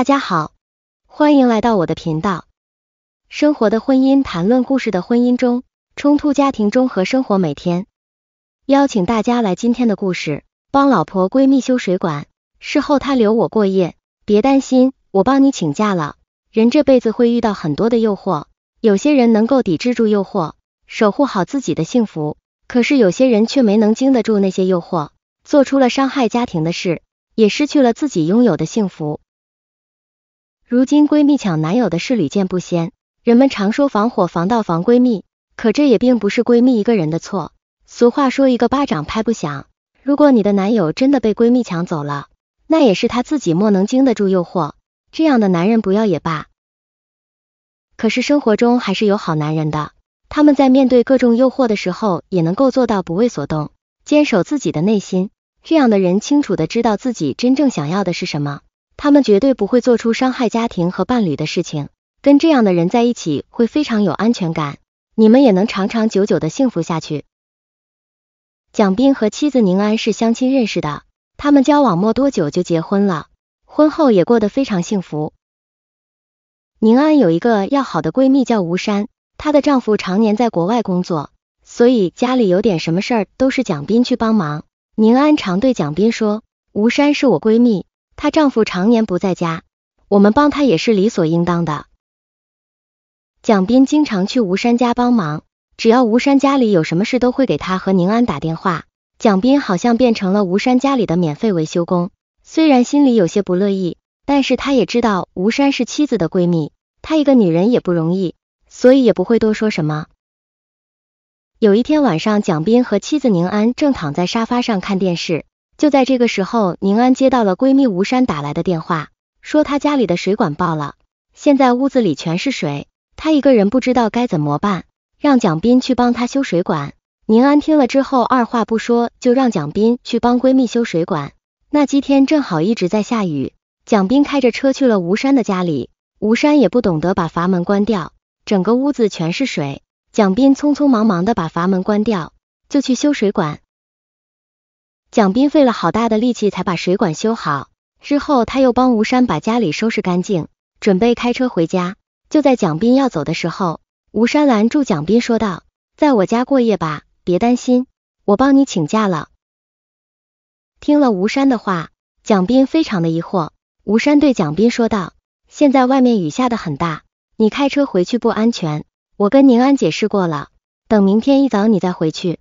大家好，欢迎来到我的频道。生活的婚姻，谈论故事的婚姻中，冲突家庭中和生活每天。邀请大家来今天的故事，帮老婆闺蜜修水管，事后她留我过夜，别担心，我帮你请假了。人这辈子会遇到很多的诱惑，有些人能够抵制住诱惑，守护好自己的幸福，可是有些人却没能经得住那些诱惑，做出了伤害家庭的事，也失去了自己拥有的幸福。如今闺蜜抢男友的事屡见不鲜，人们常说防火防盗防闺蜜，可这也并不是闺蜜一个人的错。俗话说一个巴掌拍不响，如果你的男友真的被闺蜜抢走了，那也是他自己莫能经得住诱惑，这样的男人不要也罢。可是生活中还是有好男人的，他们在面对各种诱惑的时候，也能够做到不为所动，坚守自己的内心。这样的人清楚的知道自己真正想要的是什么。他们绝对不会做出伤害家庭和伴侣的事情，跟这样的人在一起会非常有安全感，你们也能长长久久的幸福下去。蒋斌和妻子宁安是相亲认识的，他们交往没多久就结婚了，婚后也过得非常幸福。宁安有一个要好的闺蜜叫吴山，她的丈夫常年在国外工作，所以家里有点什么事儿都是蒋斌去帮忙。宁安常对蒋斌说，吴山是我闺蜜。她丈夫常年不在家，我们帮她也是理所应当的。蒋斌经常去吴山家帮忙，只要吴山家里有什么事，都会给他和宁安打电话。蒋斌好像变成了吴山家里的免费维修工，虽然心里有些不乐意，但是他也知道吴山是妻子的闺蜜，她一个女人也不容易，所以也不会多说什么。有一天晚上，蒋斌和妻子宁安正躺在沙发上看电视。就在这个时候，宁安接到了闺蜜吴山打来的电话，说她家里的水管爆了，现在屋子里全是水，她一个人不知道该怎么办，让蒋斌去帮她修水管。宁安听了之后，二话不说就让蒋斌去帮闺蜜修水管。那几天正好一直在下雨，蒋斌开着车去了吴山的家里，吴山也不懂得把阀门关掉，整个屋子全是水，蒋斌匆匆忙忙的把阀门关掉，就去修水管。蒋斌费了好大的力气才把水管修好，之后他又帮吴山把家里收拾干净，准备开车回家。就在蒋斌要走的时候，吴山拦住蒋斌，说道：“在我家过夜吧，别担心，我帮你请假了。”听了吴山的话，蒋斌非常的疑惑。吴山对蒋斌说道：“现在外面雨下的很大，你开车回去不安全，我跟宁安解释过了，等明天一早你再回去。”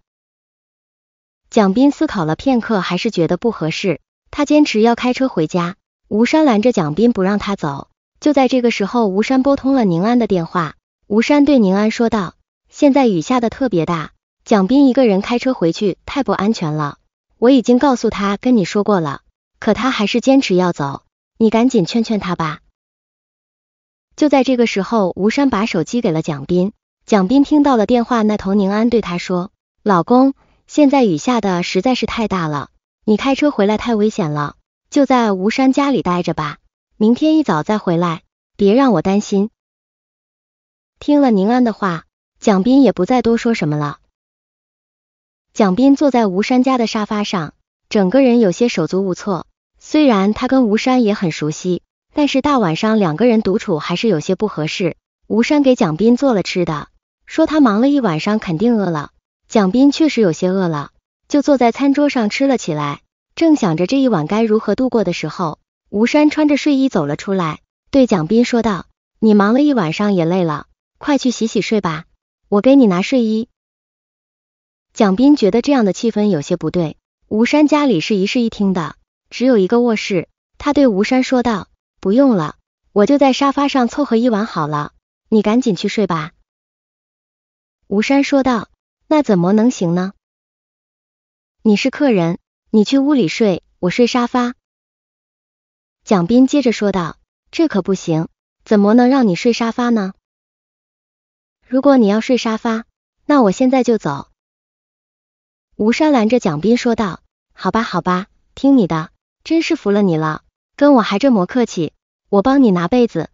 蒋斌思考了片刻，还是觉得不合适，他坚持要开车回家。吴山拦着蒋斌不让他走。就在这个时候，吴山拨通了宁安的电话。吴山对宁安说道：“现在雨下的特别大，蒋斌一个人开车回去太不安全了。我已经告诉他跟你说过了，可他还是坚持要走，你赶紧劝劝他吧。”就在这个时候，吴山把手机给了蒋斌。蒋斌听到了电话那头宁安对他说：“老公。”现在雨下的实在是太大了，你开车回来太危险了，就在吴山家里待着吧，明天一早再回来，别让我担心。听了宁安的话，蒋斌也不再多说什么了。蒋斌坐在吴山家的沙发上，整个人有些手足无措。虽然他跟吴山也很熟悉，但是大晚上两个人独处还是有些不合适。吴山给蒋斌做了吃的，说他忙了一晚上，肯定饿了。蒋斌确实有些饿了，就坐在餐桌上吃了起来。正想着这一晚该如何度过的时候，吴山穿着睡衣走了出来，对蒋斌说道：“你忙了一晚上也累了，快去洗洗睡吧，我给你拿睡衣。”蒋斌觉得这样的气氛有些不对。吴山家里是一室一厅的，只有一个卧室，他对吴山说道：“不用了，我就在沙发上凑合一晚好了，你赶紧去睡吧。”吴山说道。那怎么能行呢？你是客人，你去屋里睡，我睡沙发。蒋斌接着说道：“这可不行，怎么能让你睡沙发呢？如果你要睡沙发，那我现在就走。”吴山拦着蒋斌说道：“好吧，好吧，听你的，真是服了你了，跟我还这么客气，我帮你拿被子。”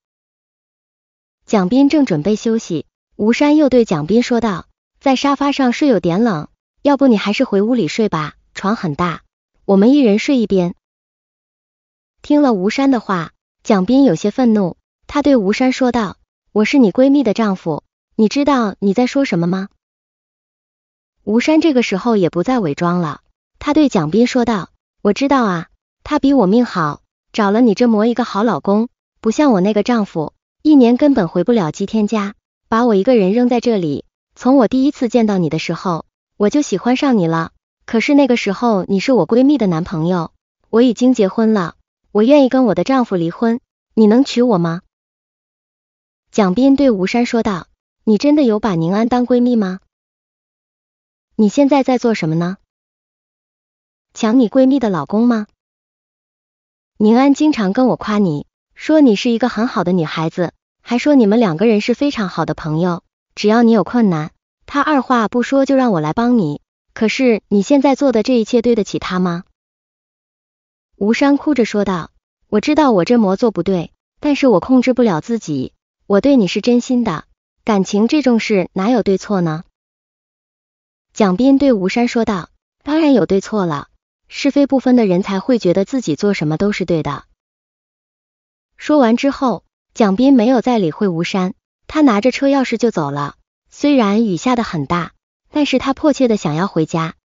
蒋斌正准备休息，吴山又对蒋斌说道。在沙发上睡有点冷，要不你还是回屋里睡吧，床很大，我们一人睡一边。听了吴山的话，蒋斌有些愤怒，他对吴山说道：“我是你闺蜜的丈夫，你知道你在说什么吗？”吴山这个时候也不再伪装了，他对蒋斌说道：“我知道啊，他比我命好，找了你这模一个好老公，不像我那个丈夫，一年根本回不了几天家，把我一个人扔在这里。”从我第一次见到你的时候，我就喜欢上你了。可是那个时候，你是我闺蜜的男朋友，我已经结婚了，我愿意跟我的丈夫离婚，你能娶我吗？蒋斌对吴山说道：“你真的有把宁安当闺蜜吗？你现在在做什么呢？抢你闺蜜的老公吗？”宁安经常跟我夸你，说你是一个很好的女孩子，还说你们两个人是非常好的朋友。只要你有困难，他二话不说就让我来帮你。可是你现在做的这一切对得起他吗？吴山哭着说道：“我知道我这么做不对，但是我控制不了自己。我对你是真心的，感情这种事哪有对错呢？”蒋斌对吴山说道：“当然有对错了，是非不分的人才会觉得自己做什么都是对的。”说完之后，蒋斌没有再理会吴山。他拿着车钥匙就走了。虽然雨下的很大，但是他迫切的想要回家。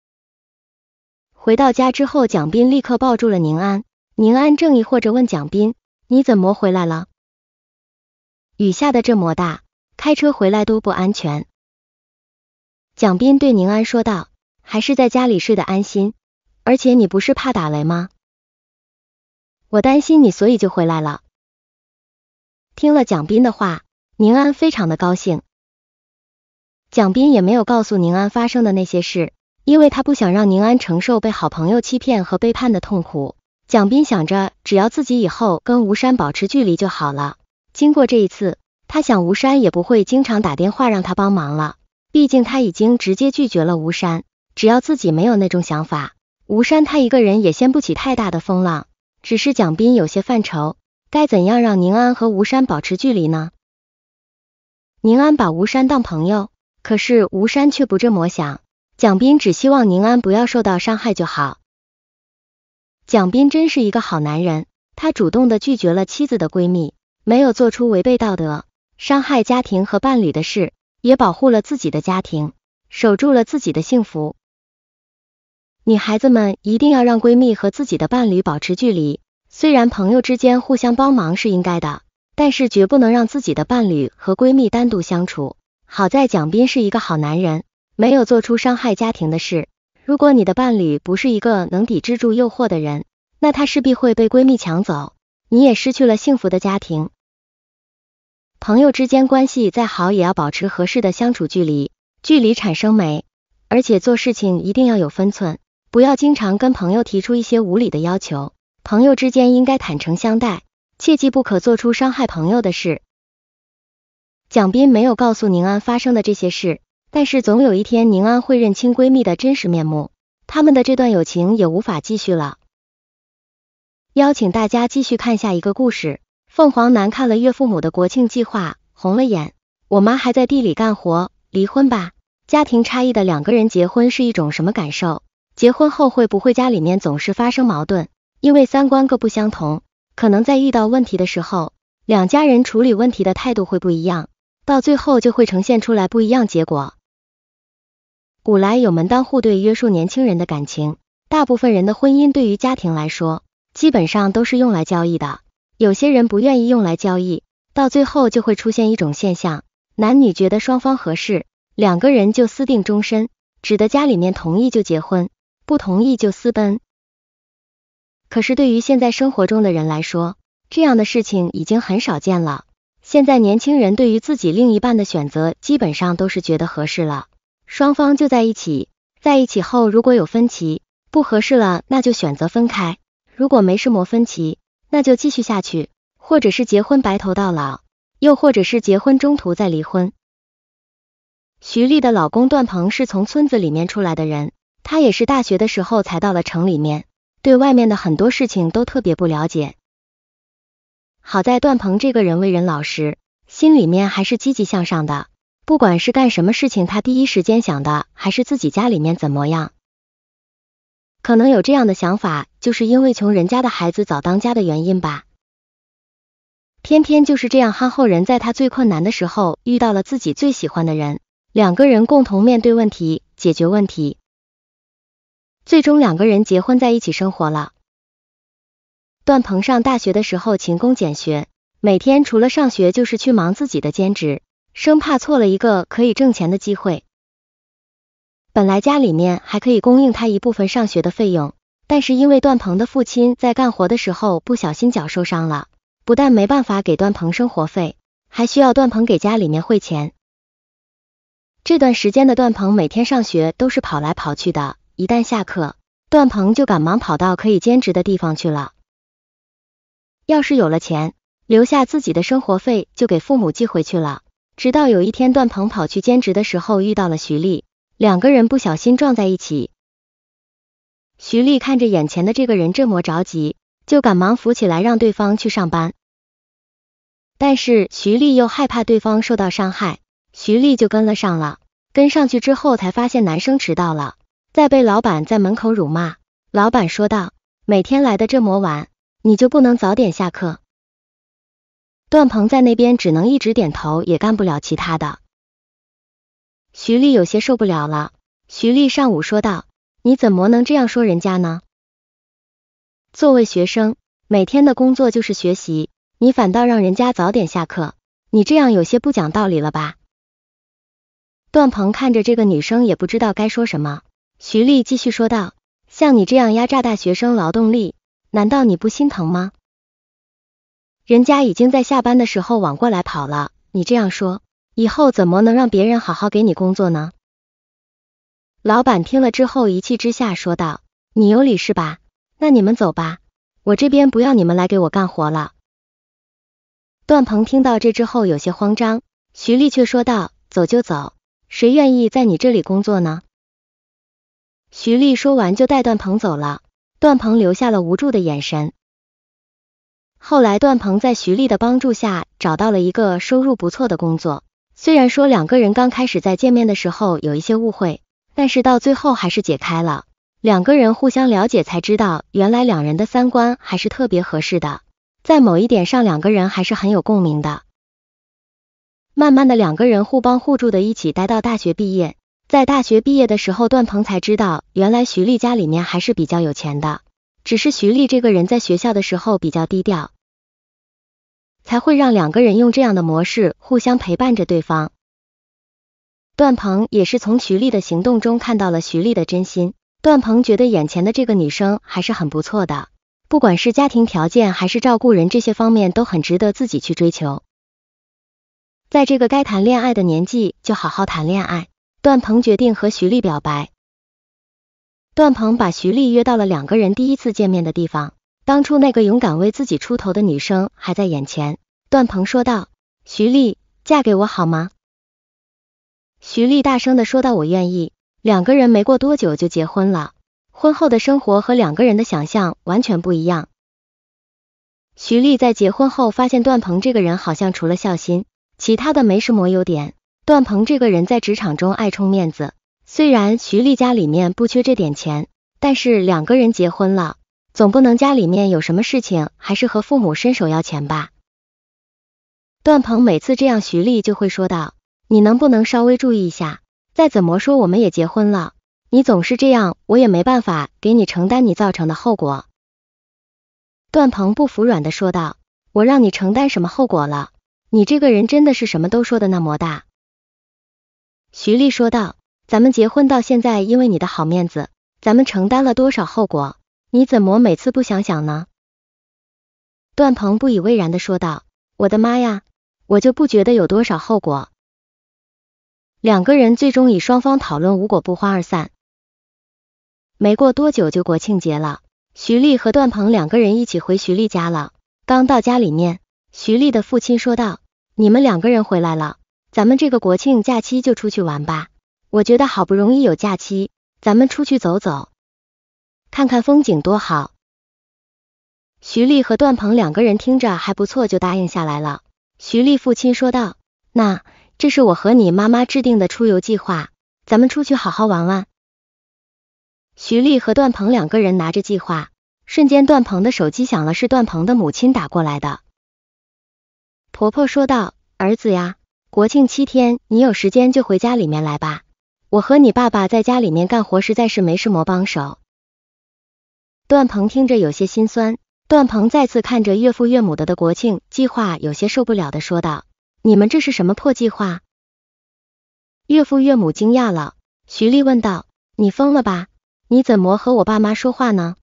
回到家之后，蒋斌立刻抱住了宁安。宁安正疑惑着问蒋斌：“你怎么回来了？雨下的这么大，开车回来都不安全。”蒋斌对宁安说道：“还是在家里睡得安心，而且你不是怕打雷吗？我担心你，所以就回来了。”听了蒋斌的话。宁安非常的高兴，蒋斌也没有告诉宁安发生的那些事，因为他不想让宁安承受被好朋友欺骗和背叛的痛苦。蒋斌想着，只要自己以后跟吴山保持距离就好了。经过这一次，他想吴山也不会经常打电话让他帮忙了，毕竟他已经直接拒绝了吴山。只要自己没有那种想法，吴山他一个人也掀不起太大的风浪。只是蒋斌有些犯愁，该怎样让宁安和吴山保持距离呢？宁安把吴山当朋友，可是吴山却不这么想。蒋斌只希望宁安不要受到伤害就好。蒋斌真是一个好男人，他主动的拒绝了妻子的闺蜜，没有做出违背道德、伤害家庭和伴侣的事，也保护了自己的家庭，守住了自己的幸福。女孩子们一定要让闺蜜和自己的伴侣保持距离，虽然朋友之间互相帮忙是应该的。但是绝不能让自己的伴侣和闺蜜单独相处。好在蒋斌是一个好男人，没有做出伤害家庭的事。如果你的伴侣不是一个能抵制住诱惑的人，那他势必会被闺蜜抢走，你也失去了幸福的家庭。朋友之间关系再好，也要保持合适的相处距离，距离产生美。而且做事情一定要有分寸，不要经常跟朋友提出一些无理的要求。朋友之间应该坦诚相待。切记不可做出伤害朋友的事。蒋斌没有告诉宁安发生的这些事，但是总有一天宁安会认清闺蜜的真实面目，他们的这段友情也无法继续了。邀请大家继续看下一个故事。凤凰男看了岳父母的国庆计划，红了眼。我妈还在地里干活，离婚吧。家庭差异的两个人结婚是一种什么感受？结婚后会不会家里面总是发生矛盾？因为三观各不相同。可能在遇到问题的时候，两家人处理问题的态度会不一样，到最后就会呈现出来不一样结果。古来有门当户对约束年轻人的感情，大部分人的婚姻对于家庭来说，基本上都是用来交易的。有些人不愿意用来交易，到最后就会出现一种现象，男女觉得双方合适，两个人就私定终身，只得家里面同意就结婚，不同意就私奔。可是对于现在生活中的人来说，这样的事情已经很少见了。现在年轻人对于自己另一半的选择，基本上都是觉得合适了，双方就在一起。在一起后如果有分歧，不合适了，那就选择分开；如果没什么分歧，那就继续下去，或者是结婚白头到老，又或者是结婚中途再离婚。徐丽的老公段鹏是从村子里面出来的人，他也是大学的时候才到了城里面。对外面的很多事情都特别不了解，好在段鹏这个人为人老实，心里面还是积极向上的。不管是干什么事情，他第一时间想的还是自己家里面怎么样。可能有这样的想法，就是因为穷人家的孩子早当家的原因吧。偏偏就是这样憨厚人，在他最困难的时候遇到了自己最喜欢的人，两个人共同面对问题，解决问题。最终两个人结婚在一起生活了。段鹏上大学的时候勤工俭学，每天除了上学就是去忙自己的兼职，生怕错了一个可以挣钱的机会。本来家里面还可以供应他一部分上学的费用，但是因为段鹏的父亲在干活的时候不小心脚受伤了，不但没办法给段鹏生活费，还需要段鹏给家里面汇钱。这段时间的段鹏每天上学都是跑来跑去的。一旦下课，段鹏就赶忙跑到可以兼职的地方去了。要是有了钱，留下自己的生活费就给父母寄回去了。直到有一天，段鹏跑去兼职的时候遇到了徐丽，两个人不小心撞在一起。徐丽看着眼前的这个人这么着急，就赶忙扶起来让对方去上班。但是徐丽又害怕对方受到伤害，徐丽就跟了上了。跟上去之后才发现男生迟到了。在被老板在门口辱骂，老板说道：“每天来的这么晚，你就不能早点下课？”段鹏在那边只能一直点头，也干不了其他的。徐丽有些受不了了，徐丽上午说道：“你怎么能这样说人家呢？作为学生，每天的工作就是学习，你反倒让人家早点下课，你这样有些不讲道理了吧？”段鹏看着这个女生，也不知道该说什么。徐丽继续说道：“像你这样压榨大学生劳动力，难道你不心疼吗？人家已经在下班的时候往过来跑了，你这样说，以后怎么能让别人好好给你工作呢？”老板听了之后一气之下说道：“你有理是吧？那你们走吧，我这边不要你们来给我干活了。”段鹏听到这之后有些慌张，徐丽却说道：“走就走，谁愿意在你这里工作呢？”徐丽说完就带段鹏走了，段鹏留下了无助的眼神。后来段鹏在徐丽的帮助下找到了一个收入不错的工作。虽然说两个人刚开始在见面的时候有一些误会，但是到最后还是解开了。两个人互相了解才知道，原来两人的三观还是特别合适的，在某一点上两个人还是很有共鸣的。慢慢的两个人互帮互助的一起待到大学毕业。在大学毕业的时候，段鹏才知道，原来徐丽家里面还是比较有钱的。只是徐丽这个人在学校的时候比较低调，才会让两个人用这样的模式互相陪伴着对方。段鹏也是从徐丽的行动中看到了徐丽的真心。段鹏觉得眼前的这个女生还是很不错的，不管是家庭条件还是照顾人这些方面都很值得自己去追求。在这个该谈恋爱的年纪，就好好谈恋爱。段鹏决定和徐丽表白。段鹏把徐丽约到了两个人第一次见面的地方，当初那个勇敢为自己出头的女生还在眼前。段鹏说道：“徐丽，嫁给我好吗？”徐丽大声的说道：“我愿意。”两个人没过多久就结婚了。婚后的生活和两个人的想象完全不一样。徐丽在结婚后发现段鹏这个人好像除了孝心，其他的没什么优点。段鹏这个人在职场中爱充面子，虽然徐丽家里面不缺这点钱，但是两个人结婚了，总不能家里面有什么事情还是和父母伸手要钱吧。段鹏每次这样，徐丽就会说道：“你能不能稍微注意一下？再怎么说我们也结婚了，你总是这样，我也没办法给你承担你造成的后果。”段鹏不服软的说道：“我让你承担什么后果了？你这个人真的是什么都说的那么大。”徐丽说道：“咱们结婚到现在，因为你的好面子，咱们承担了多少后果？你怎么每次不想想呢？”段鹏不以为然的说道：“我的妈呀，我就不觉得有多少后果。”两个人最终以双方讨论无果，不欢而散。没过多久就国庆节了，徐丽和段鹏两个人一起回徐丽家了。刚到家里面，徐丽的父亲说道：“你们两个人回来了。”咱们这个国庆假期就出去玩吧，我觉得好不容易有假期，咱们出去走走，看看风景多好。徐丽和段鹏两个人听着还不错，就答应下来了。徐丽父亲说道：“那这是我和你妈妈制定的出游计划，咱们出去好好玩玩。”徐丽和段鹏两个人拿着计划，瞬间段鹏的手机响了，是段鹏的母亲打过来的。婆婆说道：“儿子呀。”国庆七天，你有时间就回家里面来吧，我和你爸爸在家里面干活，实在是没什么帮手。段鹏听着有些心酸，段鹏再次看着岳父岳母的的国庆计划，有些受不了的说道：“你们这是什么破计划？”岳父岳母惊讶了，徐丽问道：“你疯了吧？你怎么和我爸妈说话呢？”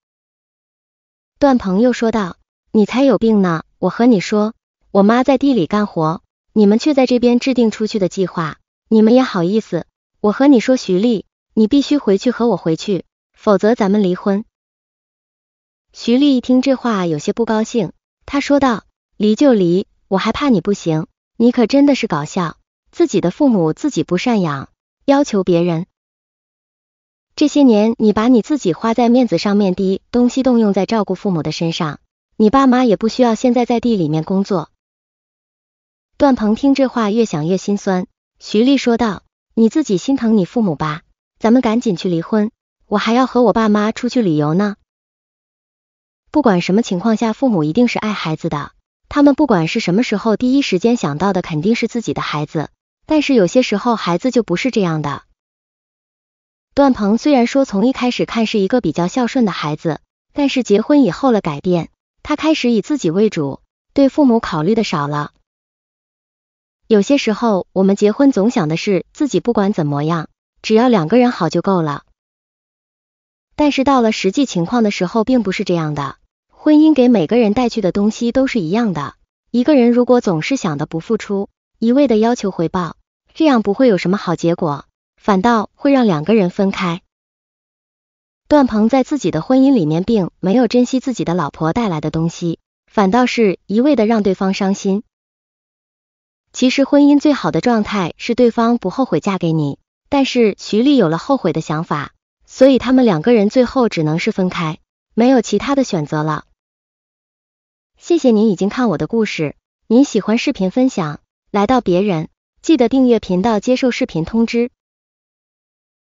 段鹏又说道：“你才有病呢，我和你说，我妈在地里干活。”你们却在这边制定出去的计划，你们也好意思？我和你说，徐丽，你必须回去和我回去，否则咱们离婚。徐丽一听这话，有些不高兴，她说道：离就离，我还怕你不行？你可真的是搞笑，自己的父母自己不赡养，要求别人。这些年，你把你自己花在面子上面的东西，动用在照顾父母的身上，你爸妈也不需要现在在地里面工作。段鹏听这话越想越心酸，徐丽说道：“你自己心疼你父母吧，咱们赶紧去离婚，我还要和我爸妈出去旅游呢。”不管什么情况下，父母一定是爱孩子的，他们不管是什么时候，第一时间想到的肯定是自己的孩子。但是有些时候，孩子就不是这样的。段鹏虽然说从一开始看是一个比较孝顺的孩子，但是结婚以后了改变，他开始以自己为主，对父母考虑的少了。有些时候，我们结婚总想的是自己不管怎么样，只要两个人好就够了。但是到了实际情况的时候，并不是这样的。婚姻给每个人带去的东西都是一样的。一个人如果总是想的不付出，一味的要求回报，这样不会有什么好结果，反倒会让两个人分开。段鹏在自己的婚姻里面，并没有珍惜自己的老婆带来的东西，反倒是一味的让对方伤心。其实婚姻最好的状态是对方不后悔嫁给你，但是徐丽有了后悔的想法，所以他们两个人最后只能是分开，没有其他的选择了。谢谢您已经看我的故事，您喜欢视频分享，来到别人记得订阅频道，接受视频通知。